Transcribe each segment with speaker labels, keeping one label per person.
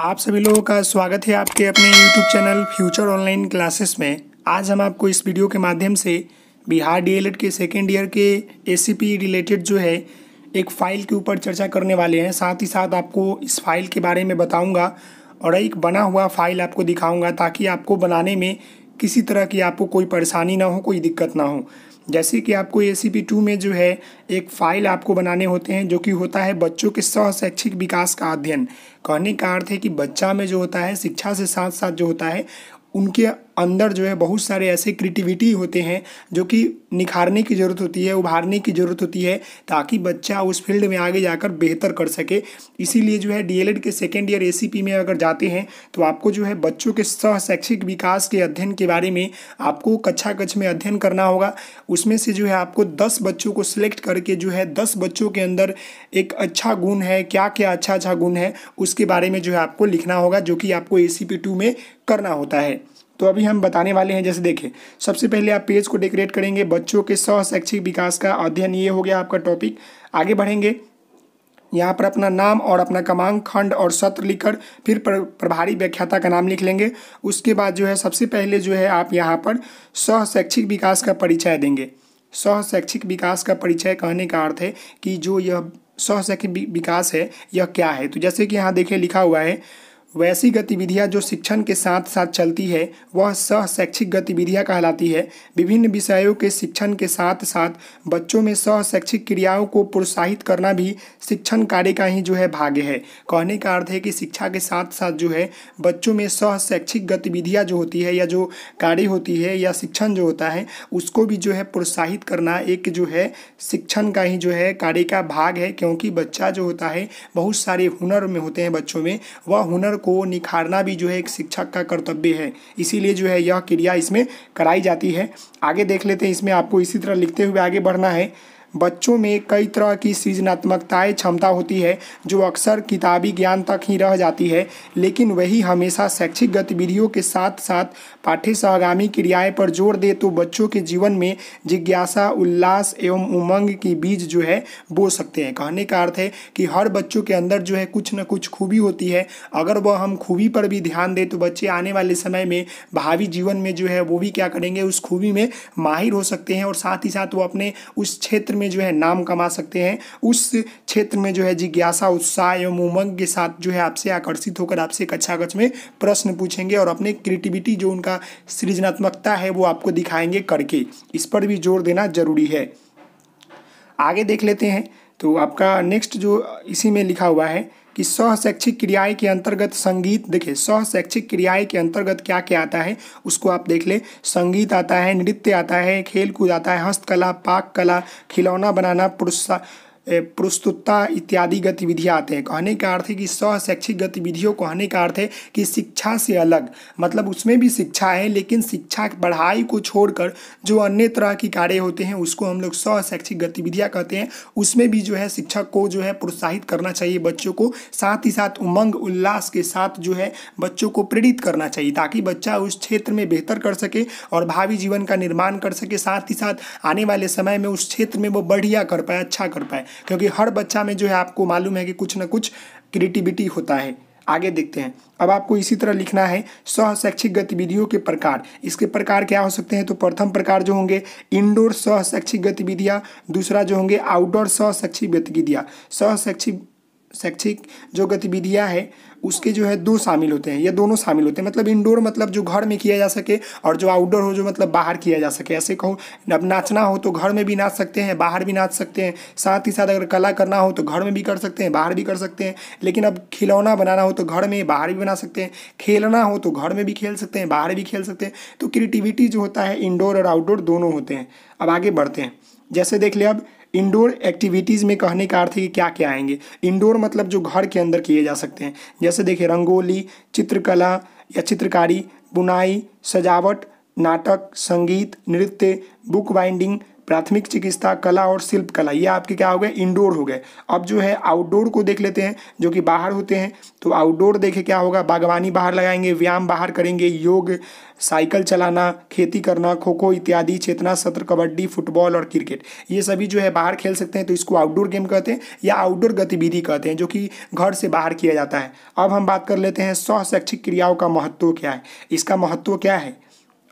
Speaker 1: आप सभी लोगों का स्वागत है आपके अपने YouTube channel future online classes में आज हम आपको इस वीडियो के माध्यम से बिहार डी के सेकेंड ईयर के ए रिलेटेड जो है एक फ़ाइल के ऊपर चर्चा करने वाले हैं साथ ही साथ आपको इस फाइल के बारे में बताऊंगा और एक बना हुआ फाइल आपको दिखाऊंगा ताकि आपको बनाने में किसी तरह की आपको कोई परेशानी ना हो कोई दिक्कत ना हो जैसे कि आपको ए सी टू में जो है एक फ़ाइल आपको बनाने होते हैं जो कि होता है बच्चों के स्व शैक्षिक विकास का अध्ययन कहने का अर्थ है कि बच्चा में जो होता है शिक्षा से साथ साथ जो होता है उनके अंदर जो है बहुत सारे ऐसे क्रिएटिविटी होते हैं जो कि निखारने की ज़रूरत होती है उभारने की ज़रूरत होती है ताकि बच्चा उस फील्ड में आगे जाकर बेहतर कर सके इसीलिए जो है डी के सेकेंड ईयर ए में अगर जाते हैं तो आपको जो है बच्चों के सह शैक्षिक विकास के अध्ययन के बारे में आपको कक्षा कक्ष में अध्ययन करना होगा उसमें से जो है आपको दस बच्चों को सिलेक्ट करके जो है दस बच्चों के अंदर एक अच्छा गुण है क्या क्या अच्छा अच्छा गुण है उसके बारे में जो है आपको लिखना होगा जो कि आपको ए सी में करना होता है तो अभी हम बताने वाले हैं जैसे देखें सबसे पहले आप पेज को डेकोरेट करेंगे बच्चों के सौ शैक्षिक विकास का अध्ययन ये हो गया आपका टॉपिक आगे बढ़ेंगे यहाँ पर अपना नाम और अपना कमांग खंड और सत्र लिखकर फिर प्रभारी व्याख्याता का नाम लिख लेंगे उसके बाद जो है सबसे पहले जो है आप यहाँ पर सह शैक्षिक विकास का परिचय देंगे सह शैक्षिक विकास का परिचय कहने का अर्थ है कि जो यह सह शैक्षिक विकास है यह क्या है तो जैसे कि यहाँ देखिए लिखा हुआ है वैसी गतिविधियां जो शिक्षण के साथ साथ चलती है वह सह शैक्षिक गतिविधियां कहलाती है विभिन्न विषयों के शिक्षण के साथ साथ बच्चों में सह शैक्षिक क्रियाओं को प्रोत्साहित करना भी शिक्षण कार्य का ही जो है भाग्य है कहने का अर्थ है कि शिक्षा के साथ साथ जो है बच्चों में सह शैक्षिक गतिविधियाँ जो होती है या जो कार्य होती है या शिक्षण जो होता है उसको भी जो है प्रोत्साहित करना एक जो है शिक्षण का ही जो है कार्य का भाग है क्योंकि बच्चा जो होता है बहुत सारे हुनर में होते हैं बच्चों में वह हुनर को निखारना भी जो है एक शिक्षक का कर्तव्य है इसीलिए जो है यह क्रिया इसमें कराई जाती है आगे देख लेते हैं इसमें आपको इसी तरह लिखते हुए आगे बढ़ना है बच्चों में कई तरह की सृजनात्मकताएँ क्षमता होती है जो अक्सर किताबी ज्ञान तक ही रह जाती है लेकिन वही हमेशा शैक्षिक गतिविधियों के साथ साथ पाठ्य सहगामी क्रियाएँ पर जोर दे तो बच्चों के जीवन में जिज्ञासा उल्लास एवं उमंग की बीज जो है बो सकते हैं कहने का अर्थ है कि हर बच्चों के अंदर जो है कुछ ना कुछ खूबी होती है अगर वह हम खूबी पर भी ध्यान दें तो बच्चे आने वाले समय में भावी जीवन में जो है वो भी क्या करेंगे उस खूबी में माहिर हो सकते हैं और साथ ही साथ वो अपने उस क्षेत्र में जो है नाम कमा सकते हैं उस क्षेत्र में जो है जिज्ञासा उत्साह एवं उमंग के साथ जो है आपसे आकर्षित होकर आपसे कक्षा अच्छा कक्ष में प्रश्न पूछेंगे और अपने क्रिएटिविटी जो उनका सृजनात्मकता है वो आपको दिखाएंगे करके इस पर भी जोर देना जरूरी है आगे देख लेते हैं तो आपका नेक्स्ट जो इसी में लिखा हुआ है कि सह शैक्षिक क्रियाएं के अंतर्गत संगीत देखिए सह शैक्षिक क्रियाएं के अंतर्गत क्या क्या आता है उसको आप देख ले संगीत आता है नृत्य आता है खेल कूद आता है हस्तकला पाक कला खिलौना बनाना पुरुषा प्रस्तुतता इत्यादि गतिविधियाँ आते हैं कहने का अर्थ है कि शैक्षिक गतिविधियों कहने का अर्थ है कि शिक्षा से अलग मतलब उसमें भी शिक्षा है लेकिन शिक्षा पढ़ाई को छोड़कर जो अन्य तरह की कार्य होते हैं उसको हम लोग शैक्षिक गतिविधियाँ कहते हैं उसमें भी जो है शिक्षक को जो है प्रोत्साहित करना चाहिए बच्चों को साथ ही साथ उमंग उल्लास के साथ जो है बच्चों को प्रेरित करना चाहिए ताकि बच्चा उस क्षेत्र में बेहतर कर सके और भावी जीवन का निर्माण कर सके साथ ही साथ आने वाले समय में उस क्षेत्र में वो बढ़िया कर पाए अच्छा कर पाए क्योंकि हर बच्चा में जो है आपको मालूम है कि कुछ ना कुछ क्रिएटिविटी होता है आगे देखते हैं अब आपको इसी तरह लिखना है सह शैक्षिक गतिविधियों के प्रकार इसके प्रकार क्या हो सकते हैं तो प्रथम प्रकार जो होंगे इंडोर सह शैक्षिक गतिविधियाँ दूसरा जो होंगे आउटडोर सह शैक्षिक गतिविधियाँ सह शैक्षिक शैक्षिक जो गतिविधियाँ हैं उसके जो है दो शामिल होते हैं या दोनों शामिल होते हैं मतलब इंडोर मतलब जो घर में किया जा सके और जो आउटडोर हो जो मतलब बाहर किया जा सके ऐसे कहो अब नाचना हो तो घर में भी नाच सकते हैं बाहर भी नाच सकते हैं साथ ही साथ अगर कला करना हो तो घर में भी कर सकते हैं बाहर भी कर सकते हैं लेकिन अब खिलौना बनाना हो तो घर में बाहर भी बना सकते हैं खेलना हो तो घर में भी खेल सकते हैं बाहर भी खेल सकते हैं तो क्रिएटिविटी जो होता है इंडोर और आउटडोर दोनों होते हैं अब आगे बढ़ते हैं जैसे देख लिया अब इंडोर एक्टिविटीज़ में कहने का अर्थ है कि क्या क्या आएंगे इंडोर मतलब जो घर के अंदर किए जा सकते हैं जैसे देखिए रंगोली चित्रकला या चित्रकारी बुनाई सजावट नाटक संगीत नृत्य बुक बाइंडिंग प्राथमिक चिकित्सा कला और शिल्प कला ये आपके क्या हो गए इंडोर हो गए अब जो है आउटडोर को देख लेते हैं जो कि बाहर होते हैं तो आउटडोर देखे क्या होगा बागवानी बाहर लगाएंगे व्यायाम बाहर करेंगे योग साइकिल चलाना खेती करना खो खो इत्यादि चेतना सत्र कबड्डी फुटबॉल और क्रिकेट ये सभी जो है बाहर खेल सकते हैं तो इसको आउटडोर गेम कहते हैं या आउटडोर गतिविधि कहते हैं जो कि घर से बाहर किया जाता है अब हम बात कर लेते हैं सह शैक्षिक क्रियाओं का महत्व क्या है इसका महत्व क्या है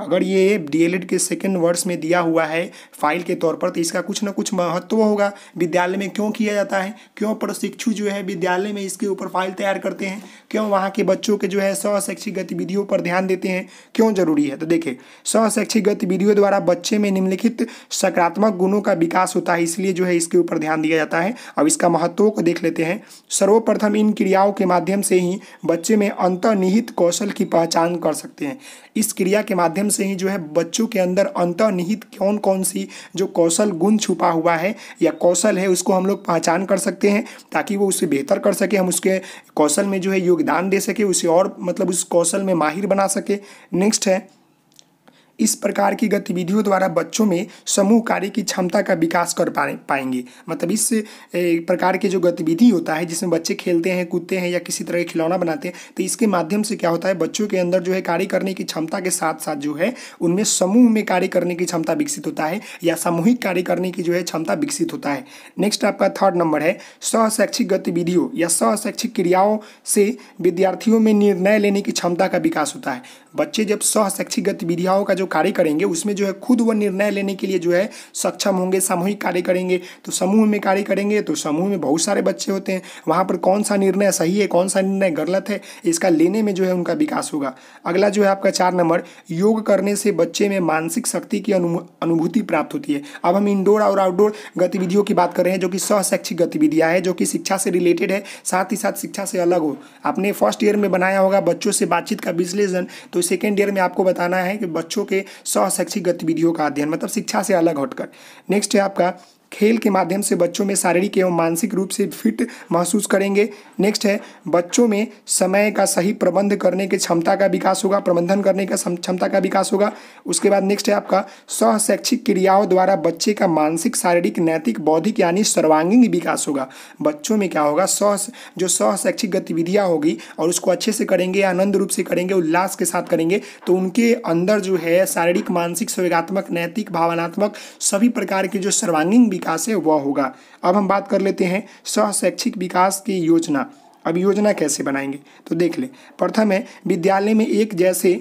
Speaker 1: अगर ये डी के सेकेंड वर्ष में दिया हुआ है फाइल के तौर पर तो इसका कुछ ना कुछ महत्व होगा विद्यालय में क्यों किया जाता है क्यों प्रशिक्षु जो है विद्यालय में इसके ऊपर फाइल तैयार करते हैं क्यों वहाँ के बच्चों के जो है शैक्षिक गतिविधियों पर ध्यान देते हैं क्यों जरूरी है तो देखिए शैक्षिक गतिविधियों द्वारा बच्चे में निम्नलिखित सकारात्मक गुणों का विकास होता है इसलिए जो है इसके ऊपर ध्यान दिया जाता है अब इसका महत्व को देख लेते हैं सर्वप्रथम इन क्रियाओं के माध्यम से ही बच्चे में अंतर्निहित कौशल की पहचान कर सकते हैं इस क्रिया के माध्यम माध्यम से ही जो है बच्चों के अंदर अंतर्निहित कौन कौन सी जो कौशल गुण छुपा हुआ है या कौशल है उसको हम लोग पहचान कर सकते हैं ताकि वो उसे बेहतर कर सके हम उसके कौशल में जो है योगदान दे सके उसे और मतलब उस कौशल में माहिर बना सके नेक्स्ट है इस प्रकार की गतिविधियों द्वारा बच्चों में समूह कार्य की क्षमता का विकास कर पा पाएंगे मतलब इस प्रकार के जो गतिविधि होता है जिसमें बच्चे खेलते हैं कूदते हैं या किसी तरह के खिलौना बनाते हैं तो इसके माध्यम से क्या होता है बच्चों के अंदर जो है कार्य करने की क्षमता के साथ साथ जो है उनमें समूह में कार्य करने की क्षमता विकसित होता है या सामूहिक कार्य करने की जो है क्षमता विकसित होता है नेक्स्ट आपका थर्ड नंबर है सहशैक्षिक गतिविधियों या सहशैक्षिक क्रियाओं से विद्यार्थियों में निर्णय लेने की क्षमता का विकास होता है बच्चे जब सहशैक्षिक गतिविधियों का जो कार्य करेंगे उसमें जो है खुद वह निर्णय लेने के लिए जो है सक्षम होंगे सामूहिक कार्य करेंगे तो समूह में कार्य करेंगे तो समूह में बहुत सारे बच्चे होते हैं वहाँ पर कौन सा निर्णय सही है कौन सा निर्णय गलत है इसका लेने में जो है उनका विकास होगा अगला जो है आपका चार नंबर योग करने से बच्चे में मानसिक शक्ति की अनुभूति प्राप्त होती है अब हम इंडोर और आउटडोर गतिविधियों की बात कर रहे हैं जो कि सहशैक्षिक गतिविधियाँ हैं जो कि शिक्षा से रिलेटेड है साथ ही साथ शिक्षा से अलग हो आपने फर्स्ट ईयर में बनाया होगा बच्चों से बातचीत का विश्लेषण तो सेकेंड ईयर में आपको बताना है कि बच्चों के के सौ शैक्षिक गतिविधियों का अध्ययन मतलब शिक्षा से अलग हटकर नेक्स्ट है आपका खेल के माध्यम से बच्चों में शारीरिक एवं मानसिक रूप से फिट महसूस करेंगे नेक्स्ट है बच्चों में समय का सही प्रबंध करने की क्षमता का विकास होगा प्रबंधन करने का क्षमता का विकास होगा उसके बाद नेक्स्ट है आपका सह शैक्षिक क्रियाओं द्वारा बच्चे का मानसिक शारीरिक नैतिक बौद्धिक यानी सर्वांगीण विकास होगा बच्चों में क्या होगा सह जो सह शैक्षिक गतिविधियाँ होगी और उसको अच्छे से करेंगे आनंद रूप से करेंगे उल्लास के साथ करेंगे तो उनके अंदर जो है शारीरिक मानसिक संवेगात्मक नैतिक भावनात्मक सभी प्रकार के जो सर्वांगीण विकास है वह होगा अब हम बात कर लेते हैं सह शैक्षिक विकास की योजना अब योजना कैसे बनाएंगे तो देख ले प्रथम है विद्यालय में एक जैसे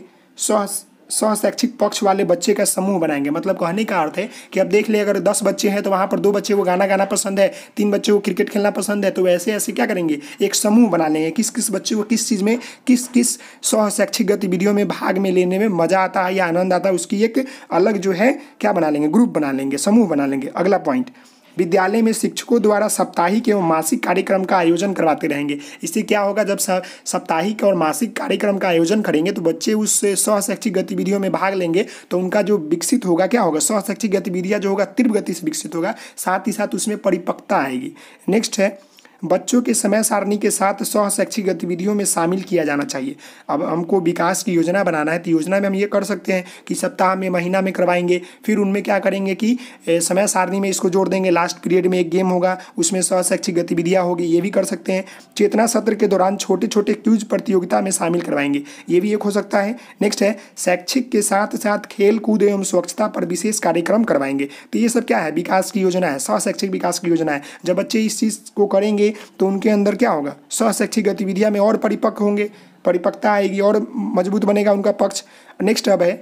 Speaker 1: स्व स्वशैक्षिक पक्ष वाले बच्चे का समूह बनाएंगे मतलब कहने का अर्थ है कि अब देख ले अगर दस बच्चे हैं तो वहाँ पर दो बच्चे को गाना गाना पसंद है तीन बच्चे को क्रिकेट खेलना पसंद है तो ऐसे ऐसे क्या करेंगे एक समूह बना लेंगे किस किस बच्चे को किस चीज़ में किस किस स्वशैक्षिक गतिविधियों में भाग में लेने में मज़ा आता है या आनंद आता है उसकी एक अलग जो है क्या बना लेंगे ग्रुप बना लेंगे समूह बना लेंगे अगला पॉइंट विद्यालय में शिक्षकों द्वारा साप्ताहिक एवं मासिक कार्यक्रम का आयोजन करवाते रहेंगे इससे क्या होगा जब साप्ताहिक और मासिक कार्यक्रम का आयोजन करेंगे तो बच्चे उस स्वशैक्षिक गतिविधियों में भाग लेंगे तो उनका जो विकसित होगा क्या होगा स्वशैक्षिक गतिविधियाँ जो होगा तीव्र गति से विकसित होगा साथ ही साथ उसमें परिपक्वता आएगी नेक्स्ट है बच्चों के समय सारणी के साथ सह शैक्षिक गतिविधियों में शामिल किया जाना चाहिए अब हमको विकास की योजना बनाना है तो योजना में हम ये कर सकते हैं कि सप्ताह में महीना में करवाएंगे फिर उनमें क्या करेंगे कि समय सारणी में इसको जोड़ देंगे लास्ट पीरियड में एक गेम होगा उसमें सह शैक्षिक गतिविधियाँ होगी ये भी कर सकते हैं चेतना सत्र के दौरान छोटे छोटे क्यूज प्रतियोगिता में शामिल करवाएंगे ये भी एक हो सकता है नेक्स्ट है शैक्षिक के साथ साथ खेल कूद एवं स्वच्छता पर विशेष कार्यक्रम करवाएंगे तो ये सब क्या है विकास की योजना है सशैक्षिक विकास की योजना है जब बच्चे इस चीज़ को करेंगे तो उनके अंदर क्या होगा स्वशैक्षिक गतिविधियाँ में और परिपक्व होंगे परिपक्वता आएगी और मजबूत बनेगा उनका पक्ष नेक्स्ट अब है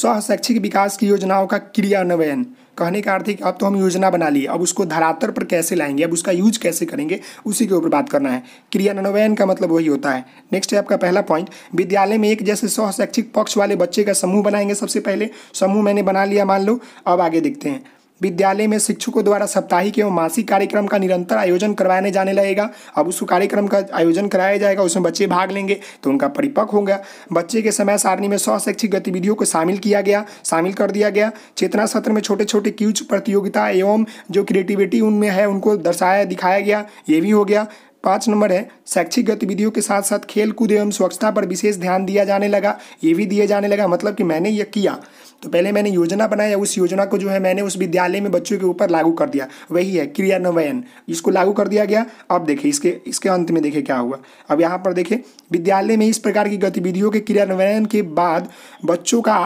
Speaker 1: स्वशैक्षिक विकास की योजनाओं का क्रियान्वयन कहने का अर्थ है कि अब तो हम योजना बना लिए अब उसको धरातल पर कैसे लाएंगे अब उसका यूज कैसे करेंगे उसी के ऊपर बात करना है क्रियान्वयन का मतलब वही होता है नेक्स्ट है आपका पहला पॉइंट विद्यालय में एक जैसे स्वशैक्षिक पक्ष वाले बच्चे का समूह बनाएंगे सबसे पहले समूह मैंने बना लिया मान लो अब आगे देखते हैं विद्यालय में शिक्षकों द्वारा साप्ताहिक एवं मासिक कार्यक्रम का निरंतर आयोजन करवाने जाने लगेगा अब उस कार्यक्रम का आयोजन कराया जाएगा उसमें बच्चे भाग लेंगे तो उनका परिपक्व होगा बच्चे के समय सारणी में सौ शैक्षिक गतिविधियों को शामिल किया गया शामिल कर दिया गया चेतना सत्र में छोटे छोटे क्यूज प्रतियोगिता एवं जो क्रिएटिविटी उनमें है उनको दर्शाया दिखाया गया ये भी हो गया पाँच नंबर है शैक्षिक गतिविधियों के साथ साथ खेल कूद एवं स्वच्छता पर विशेष ध्यान दिया जाने लगा ये भी दिए जाने लगा मतलब कि मैंने ये किया तो पहले मैंने योजना बनाया उस योजना को जो है मैंने उस विद्यालय में बच्चों के ऊपर लागू कर दिया वही है क्रियान्वयन इसको लागू कर दिया गया अब देखिए इसके इसके अंत में देखिए क्या हुआ अब यहाँ पर देखिए विद्यालय में इस प्रकार की गतिविधियों के क्रियान्वयन के बाद बच्चों का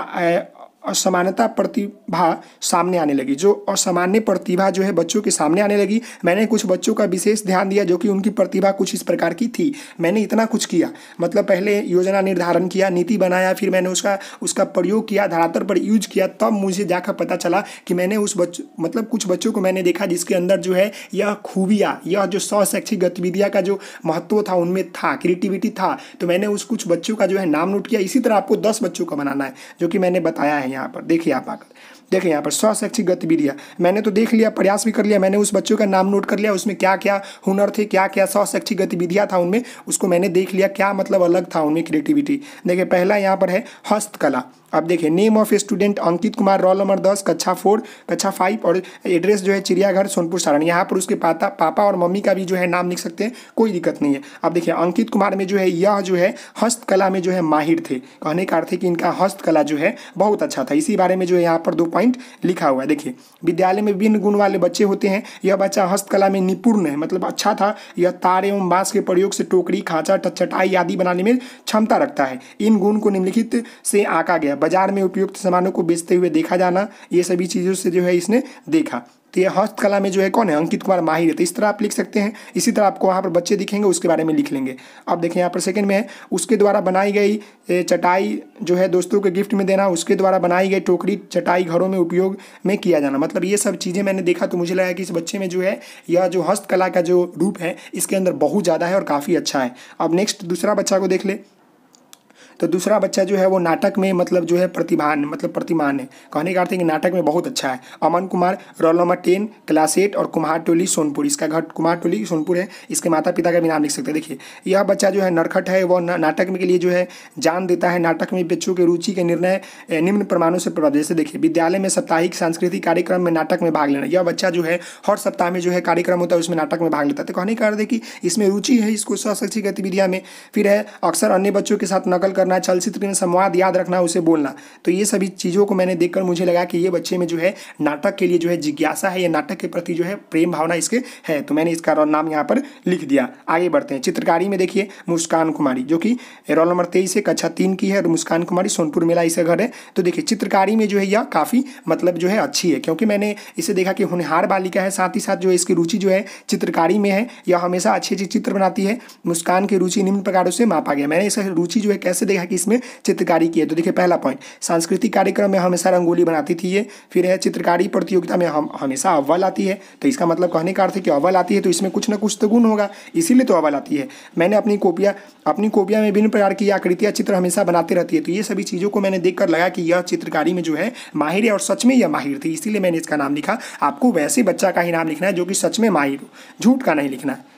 Speaker 1: असमानता प्रति प्रतिभा सामने आने लगी जो असामान्य प्रतिभा जो है बच्चों के सामने आने लगी मैंने कुछ बच्चों का विशेष ध्यान दिया जो कि उनकी प्रतिभा कुछ इस प्रकार की थी मैंने इतना कुछ किया मतलब पहले योजना निर्धारण किया नीति बनाया फिर मैंने उसका उसका प्रयोग किया धरातल पर यूज किया तब मुझे जाकर पता चला कि मैंने उस बच्चों मतलब कुछ बच्चों को मैंने देखा जिसके अंदर जो है यह खूबियाँ यह जो स्वशैक्षिक गतिविधियाँ का जो महत्व था उनमें था क्रिएटिविटी था तो मैंने उस कुछ बच्चों का जो है नाम नोट किया इसी तरह आपको दस बच्चों का बनाना है जो कि मैंने बताया है यहाँ पर देखिए आप आकर देखें यहाँ पर स्वशैक्षिक गतिविधियाँ मैंने तो देख लिया प्रयास भी कर लिया मैंने उस बच्चों का नाम नोट कर लिया उसमें क्या क्या हुनर थे क्या क्या स्वशैक्षिक गतिविधियाँ था उनमें उसको मैंने देख लिया क्या मतलब अलग था उनमें क्रिएटिविटी देखिए पहला यहाँ पर है हस्तकला आप देखें name of student Ankit Kumar roll number दस कक्षा फोर कक्षा फाइव और एड्रेस जो है चिड़ियाघर सोनपुर सारण यहाँ पर उसके पाता पापा और मम्मी का भी जो है नाम लिख सकते हैं कोई दिक्कत नहीं है अब देखिए अंकित कुमार में जो है यह जो है हस्तकला में जो है माहिर थे कहने का अर्थ है कि इनका हस्तकला जो है बहुत अच्छा था इसी बारे में जो है यहाँ पर दो पॉइंट लिखा हुआ है देखिए विद्यालय में विभिन्न गुण वाले बच्चे होते हैं यह बच्चा हस्तकला में निपुण है मतलब अच्छा था यह तार एवं बांस के प्रयोग से टोकरी खांचा टचटाई आदि बनाने में क्षमता रखता है इन गुण को निम्नलिखित से आका गया बाजार में उपयुक्त सामानों को बेचते हुए देखा जाना ये सभी चीज़ों से जो है इसने देखा तो ये हस्तकला में जो है कौन है अंकित कुमार माहिर है तो इस तरह आप लिख सकते हैं इसी तरह आपको वहाँ पर बच्चे दिखेंगे उसके बारे में लिख लेंगे अब देखें यहाँ पर सेकंड में है उसके द्वारा बनाई गई चटाई जो है दोस्तों के गिफ्ट में देना उसके द्वारा बनाई गई टोकरी चटाई घरों में उपयोग में किया जाना मतलब ये सब चीज़ें मैंने देखा तो मुझे लगा कि इस बच्चे में जो है यह जो हस्तकला का जो रूप है इसके अंदर बहुत ज़्यादा है और काफ़ी अच्छा है अब नेक्स्ट दूसरा बच्चा को देख ले तो दूसरा बच्चा जो है वो नाटक में मतलब जो है प्रतिभान मतलब प्रतिमान है कहने का अर्थ है कि नाटक में बहुत अच्छा है Aman Kumar roll number ten class eight और कुम्हार टोली सोनपुर इसका घर कुमार टोली सोनपुर है इसके माता पिता का भी नाम लिख सकते हैं देखिए यह बच्चा जो है नरखट है वह नाटक में के लिए जो है जान देता है नाटक में बच्चों के रुचि के निर्णय निम्न प्रमाणों से प्रभावित जैसे देखिए विद्यालय में साप्ताहिक सांस्कृतिक कार्यक्रम में नाटक में भाग लेना यह बच्चा जो है हर सप्ताह में जो है कार्यक्रम होता है उसमें नाटक में भाग लेता है तो कहने का अर्थ है कि इसमें रुचि है इसको स्वशिक्षित गतिविधियाँ में फिर है अक्सर अन्य बच्चों के साथ नकल करना रखना है चलचित्र में संवाद याद रखना उसे बोलना तो ये सभी चीज़ों को मैंने देखकर मुझे लगा कि ये बच्चे में जो है नाटक के लिए जो है जिज्ञासा है या नाटक के प्रति जो है प्रेम भावना इसके है तो मैंने इसका रोल नाम यहाँ पर लिख दिया आगे बढ़ते हैं चित्रकारी में देखिए मुस्कान कुमारी जो कि रोल नंबर तेईस है कक्षा अच्छा तीन की है और मुस्कान कुमारी सोनपुर मेला इसे घर है तो देखिए चित्रकारी में जो है यह काफ़ी मतलब जो है अच्छी है क्योंकि मैंने इसे देखा कि होनहार बालिका है साथ ही साथ जो है इसकी रुचि जो है चित्रकारी में है यह हमेशा अच्छी अच्छी चित्र बनाती है मुस्कान की रुचि निम्न प्रकारों से मापा गया मैंने इसे रुचि जो है कैसे देखा कि इसमें चित्रकारी की है तो देखिए पहला पॉइंट सांस्कृतिक कार्यक्रम में हमेशा रंगोली बनाती थी ये फिर है चित्रकारी प्रतियोगिता में हम हमेशा अव्वल आती है तो इसका मतलब कहने का अर्थ है कि अव्वल आती है तो इसमें कुछ ना कुछ तो गुण होगा इसीलिए तो अव्वल आती है मैंने अपनी कॉपियाँ अपनी कॉपियाँ में विभिन्न प्रकार की आकृतियाँ चित्र हमेशा बनाती रहती है तो ये सभी चीज़ों को मैंने देख लगा कि यह चित्रकारी में जो है माहिर है और सच में यह माहिर थी इसीलिए मैंने इसका नाम लिखा आपको वैसे बच्चा का ही नाम लिखना है जो कि सच में माहिर हो झूठ का नहीं लिखना है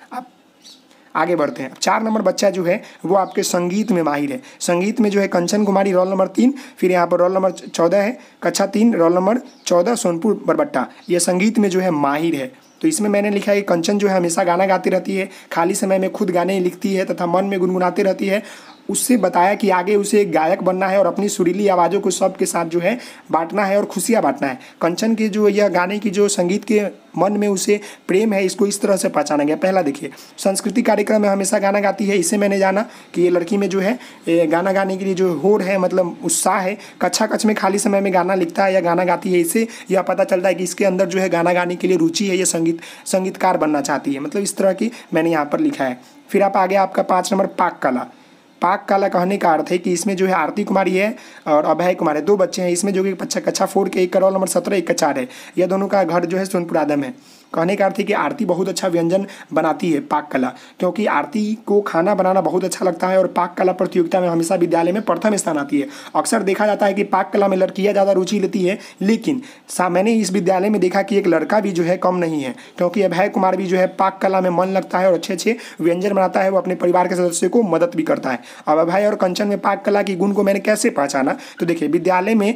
Speaker 1: आगे बढ़ते हैं चार नंबर बच्चा जो है वो आपके संगीत में माहिर है संगीत में जो है कंचन कुमारी रोल नंबर तीन फिर यहाँ पर रोल नंबर चौदह है कक्षा तीन रोल नंबर चौदह सोनपुर बरबट्टा यह संगीत में जो है माहिर है तो इसमें मैंने लिखा है कि कंचन जो है हमेशा गाना गाती रहती है खाली समय में खुद गाने लिखती है तथा मन में गुनगुनाती रहती है उससे बताया कि आगे उसे एक गायक बनना है और अपनी सुरीली आवाज़ों को सबके साथ जो है बांटना है और खुशियाँ बांटना है कंचन के जो यह गाने की जो संगीत के मन में उसे प्रेम है इसको इस तरह से पहचाना गया पहला देखिए संस्कृति कार्यक्रम में हमेशा गाना गाती है इसे मैंने जाना कि ये लड़की में जो है गाना गाने के लिए जो होड़ है मतलब उत्साह है कच्छा कच्छ में खाली समय में गाना लिखता है या गाना गाती है इसे यह पता चलता है कि इसके अंदर जो है गाना गाने के लिए रुचि है यह संगीत संगीतकार बनना चाहती है मतलब इस तरह की मैंने यहाँ पर लिखा है फिर आप आगे आपका पाँच नंबर पाक कला पाक काला कहने का अर्थ है कि इसमें जो है आरती कुमारी है और अभय कुमार है दो बच्चे हैं इसमें जो कि कक्षा कच्छा फोर के एक का रोल नंबर सत्रह एक का चार है यह दोनों का घर जो है सोनपुर आदम है कहने का अर्थ है कि आरती बहुत अच्छा व्यंजन बनाती है पाक कला क्योंकि आरती को खाना बनाना बहुत अच्छा लगता है और पाक कला प्रतियोगिता में हमेशा विद्यालय में प्रथम स्थान आती है अक्सर देखा जाता है कि पाक कला में लड़कियाँ ज़्यादा रुचि लेती है लेकिन मैंने इस विद्यालय में देखा कि एक लड़का भी जो है कम नहीं है क्योंकि अभय कुमार भी जो है पाक कला में मन लगता है और अच्छे अच्छे व्यंजन बनाता है वो अपने परिवार के सदस्यों को मदद भी करता है अब अभय और कंचन में पाक कला की गुण को मैंने कैसे पहचाना तो देखिए विद्यालय में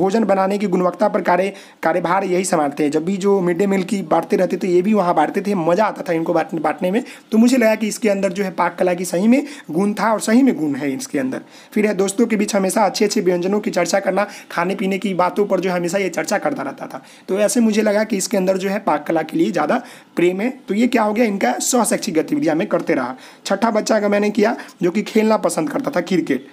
Speaker 1: भोजन बनाने की गुणवत्ता पर कार्य कार्यभार यही संभालते हैं जब भी जो मिड डे मील की बांटते रहते तो ये भी वहाँ बांटते थे मज़ा आता था इनको बांटने में तो मुझे लगा कि इसके अंदर जो है पाक कला की सही में गुण था और सही में गुण है इसके अंदर फिर है दोस्तों के बीच हमेशा अच्छे अच्छे व्यंजनों की चर्चा करना खाने पीने की बातों पर जो हमेशा ये चर्चा करता रहता था तो ऐसे मुझे लगा कि इसके अंदर जो है पाक कला के लिए ज़्यादा प्रेम है तो ये क्या हो गया इनका स्वशैक्षिक गतिविधियाँ में करते रहा छठा बच्चा का मैंने किया जो कि खेलना पसंद करता था क्रिकेट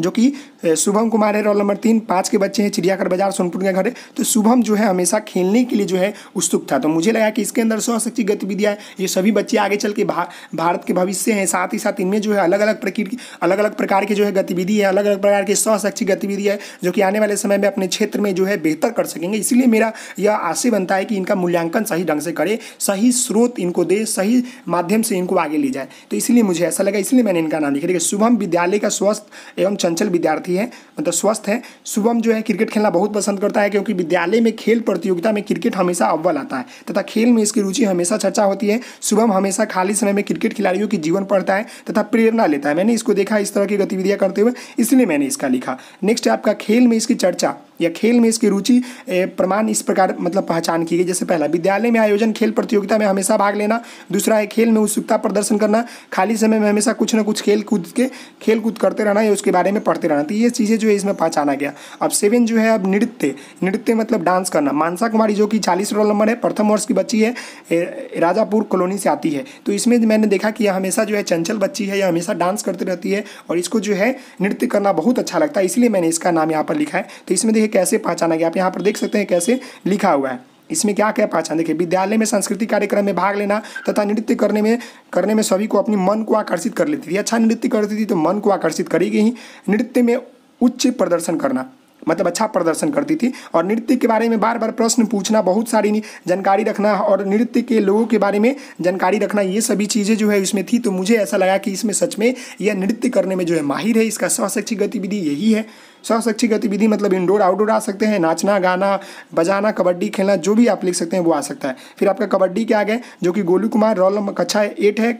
Speaker 1: जो कि शुभम कुमार है रोल नंबर तीन पाँच के बच्चे हैं चिड़ियाघर बाजार सोनपुर के घर है तो शुभम जो है हमेशा खेलने के लिए जो है उत्सुक था तो मुझे लगा कि इसके अंदर स्वशक्ति गतिविधियाँ हैं ये सभी बच्चे आगे चल के भा, भारत के भविष्य हैं साथ ही साथ इनमें जो है अलग अलग प्रकृति अलग अलग प्रकार की जो है गतिविधि है अलग अलग प्रकार की स्वशक्ति गतिविधि है जो कि आने वाले समय में अपने क्षेत्र में जो है बेहतर कर सकेंगे इसीलिए मेरा यह आशय बनता है कि इनका मूल्यांकन सही ढंग से करे सही स्रोत इनको दे सही माध्यम से इनको आगे ले जाए तो इसलिए मुझे ऐसा लगा इसलिए मैंने इनका नाम लिखा देखिए शुभम विद्यालय का स्वस्थ एवं चंचल विद्यार्थी है मतलब स्वस्थ है शुभम जो है क्रिकेट खेलना बहुत पसंद करता है क्योंकि विद्यालय में खेल प्रतियोगिता में क्रिकेट हमेशा अव्वल आता है तथा खेल में इसकी रुचि हमेशा चर्चा होती है शुभम हमेशा खाली समय में क्रिकेट खिलाड़ियों की जीवन पढ़ता है तथा प्रेरणा लेता है मैंने इसको देखा इस तरह की गतिविधियाँ करते हुए इसलिए मैंने इसका लिखा नेक्स्ट है आपका खेल में इसकी चर्चा या खेल में इसकी रुचि प्रमाण इस प्रकार मतलब पहचान की गई जैसे पहला विद्यालय में आयोजन खेल प्रतियोगिता में हमेशा भाग लेना दूसरा है खेल में उत्सुकता प्रदर्शन करना खाली समय में हमेशा कुछ ना कुछ खेल कूद के खेल कूद करते रहना या उसके बारे में पढ़ते रहना तो ये चीज़ें जो है इसमें पहचाना गया अब सेवन जो है अब नृत्य नृत्य मतलब डांस करना मानसा कुमारी जो कि चालीस रोल नंबर है प्रथम वर्ष की बच्ची है राजापुर कॉलोनी से आती है तो इसमें मैंने देखा कि यह हमेशा जो है चंचल बच्ची है यह हमेशा डांस करती रहती है और इसको जो है नृत्य करना बहुत अच्छा लगता है इसलिए मैंने इसका नाम यहाँ पर लिखा है तो इसमें देखिए है कैसे पहचाना गया आप यहाँ पर देख सकते हैं कैसे लिखा हुआ है इसमें क्या क्या पहचान देखिए विद्यालय में सांस्कृतिक कार्यक्रम में भाग लेना तथा नृत्य करने में करने में सभी को अपनी मन को आकर्षित कर लेती थी अच्छा नृत्य करती थी तो मन को आकर्षित करेगी ही नृत्य में उच्च प्रदर्शन करना मतलब अच्छा प्रदर्शन करती थी और नृत्य के बारे में बार बार प्रश्न पूछना बहुत सारी जानकारी रखना और नृत्य के लोगों के बारे में जानकारी रखना ये सभी चीज़ें जो है इसमें थी तो मुझे ऐसा लगा कि इसमें सच में यह नृत्य करने में जो है माहिर है इसका सशैक्षिक गतिविधि यही है स्वस्थ अच्छी गतिविधि मतलब इंडोर आउटडोर आ सकते हैं नाचना गाना बजाना कबड्डी खेलना जो भी आप लिख सकते हैं वो आ सकता है फिर आपका कबड्डी के आगे जो कि गोलू कुमार रोल नंबर कक्षा एट है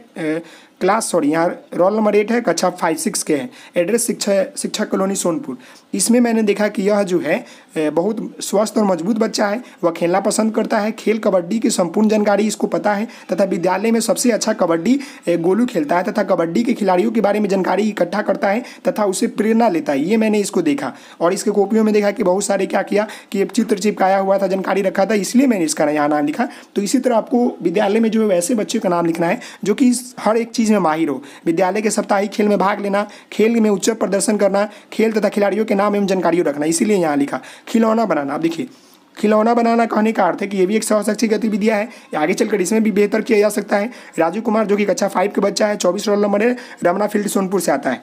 Speaker 1: क्लास सॉरी यहाँ रोल नंबर एट है कक्षा फाइव सिक्स के हैं एड्रेस शिक्षा शिक्षा कॉलोनी सोनपुर इसमें मैंने देखा कि यह जो है बहुत स्वस्थ और मजबूत बच्चा है वह खेलना पसंद करता है खेल कबड्डी की संपूर्ण जानकारी इसको पता है तथा विद्यालय में सबसे अच्छा कबड्डी गोलू खेलता है तथा कबड्डी के खिलाड़ियों के बारे में जानकारी इकट्ठा करता है तथा उसे प्रेरणा लेता है ये मैंने इसको देखा और इसके कॉपियों में देखा कि बहुत सारे क्या किया कि चित्र चिपकाया हुआ था जानकारी रखा था इसलिए मैंने इसका यहाँ नाम लिखा तो इसी तरह आपको विद्यालय में जो है वैसे बच्चों का नाम लिखना है जो कि हर एक चीज़ चीज़ में माहिर हो विद्यालय के साप्ताहिक खेल में भाग लेना खेल में उच्च प्रदर्शन करना खेल तथा खिलाड़ियों के नाम एवं जानकारी रखना इसीलिए यहाँ लिखा खिलौना बनाना आप देखिए खिलौना बनाना कहने का अर्थ है कि ये भी एक स्वशक्षी गतिविधियाँ है आगे चलकर इसमें भी बेहतर किया जा सकता है राजू कुमार जो कि कक्षा अच्छा फाइव के बच्चा है चौबीस रोल नंबर है रमना फील्ड सोनपुर से आता है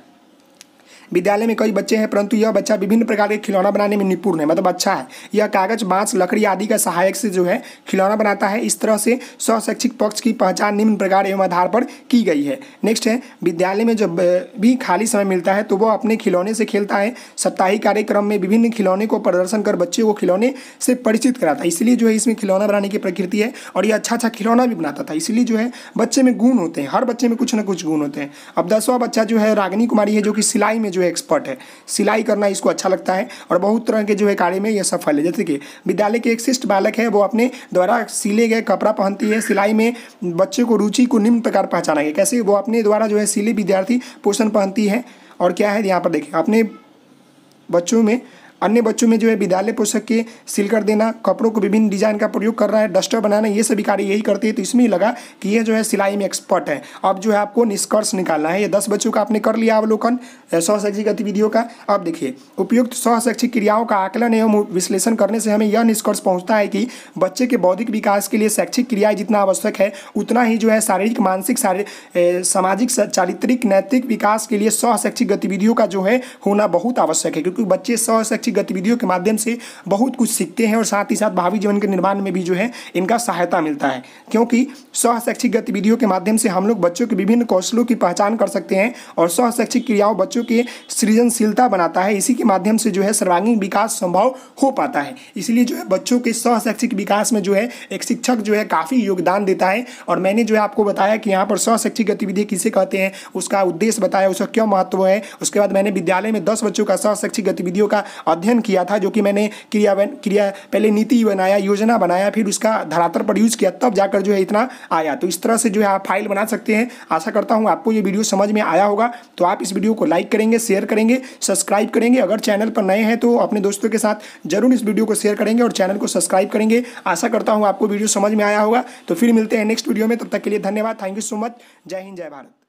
Speaker 1: विद्यालय में कई बच्चे हैं परंतु यह बच्चा विभिन्न प्रकार के खिलौना बनाने में निपुण है मतलब अच्छा है यह कागज बांस लकड़ी आदि का सहायक से जो है खिलौना बनाता है इस तरह से स्वशैक्षिक पक्ष की पहचान निम्न प्रकार एवं आधार पर की गई है नेक्स्ट है विद्यालय में जब भी खाली समय मिलता है तो वह अपने खिलौने से खेलता है साप्ताहिक कार्यक्रम में विभिन्न खिलौने को प्रदर्शन कर बच्चे को खिलौने से परिचित कराता है इसलिए जो है इसमें खिलौना बनाने की प्रकृति है और यह अच्छा अच्छा खिलौना भी बनाता था इसलिए जो है बच्चे में गुण होते हैं हर बच्चे में कुछ ना कुछ गुण होते हैं अब दसवा बच्चा जो है रागनी कुमारी है जो कि सिलाई में जो है एक्सपर्ट है सिलाई करना इसको अच्छा लगता है और बहुत तरह के जो है कार्य में यह सफल है जैसे कि विद्यालय के एक शिष्ट बालक है वो अपने द्वारा सिले गए कपड़ा पहनती है सिलाई में बच्चे को रुचि को निम्न प्रकार पहचाना कैसे वो अपने द्वारा जो है सिले विद्यार्थी पोषण पहनती है और क्या है यहाँ पर देखिए अपने बच्चों में अन्य बच्चों में जो है विद्यालय पोषक के सिल कर देना कपड़ों को विभिन्न डिजाइन का प्रयोग कर रहा है डस्टर बनाना ये सभी कार्य यही करते हैं तो इसमें लगा कि ये जो है सिलाई में एक्सपर्ट है अब जो है आपको निष्कर्ष निकालना है ये दस बच्चों का आपने कर लिया अवलोकन स्वशैक्षिक गतिविधियों का अब देखिए उपयुक्त स्वशैक्षिक क्रियाओं का आकलन एवं विश्लेषण करने से हमें यह निष्कर्ष पहुंचता है कि बच्चे के बौद्धिक विकास के लिए शैक्षिक क्रियाएं जितना आवश्यक है उतना ही जो है शारीरिक मानसिक सामाजिक चारित्रिक नैतिक विकास के लिए सहशैक्षिक गतिविधियों का जो है होना बहुत आवश्यक है क्योंकि बच्चे सहशैक्षिक गतिविधियों के माध्यम से बहुत कुछ सीखते हैं और साथ ही साथ भावी जीवन के निर्माण में भी जो है इनका सहायता मिलता है क्योंकि स्वशैक्षिक गतिविधियों के माध्यम से हम लोग बच्चों के विभिन्न कौशलों की पहचान कर सकते हैं और स्वशैक्षिक क्रियाओं बच्चों के सृजनशीलता बनाता है इसी के माध्यम से जो है सर्वांगीण विकास संभव हो पाता है इसलिए जो है बच्चों के स्वशैक्षिक विकास में जो है एक शिक्षक जो है काफ़ी योगदान देता है और मैंने जो है आपको बताया कि यहाँ पर स्वशैक्षिक गतिविधि किसे कहते हैं उसका उद्देश्य बताया उसका क्यों महत्व है उसके बाद मैंने विद्यालय में दस बच्चों का स्वशैक्षिक गतिविधियों का अध्ययन किया था जो कि मैंने क्रिया क्रिया पहले नीति बनाया योजना बनाया फिर उसका धरातल पर यूज़ किया तब जाकर जो है इतना आया तो इस तरह से जो है आप फाइल बना सकते हैं आशा करता हूँ आपको ये वीडियो समझ में आया होगा तो आप इस वीडियो को लाइक करेंगे शेयर करेंगे सब्सक्राइब करेंगे अगर चैनल पर नए हैं तो अपने दोस्तों के साथ जरूर इस वीडियो को शेयर करेंगे और चैनल को सब्सक्राइब करेंगे आशा करता हूँ आपको वीडियो समझ में आया होगा तो फिर मिलते हैं नेक्स्ट वीडियो में तब तक के लिए धन्यवाद थैंक यू सो मच जय हिंद जय भारत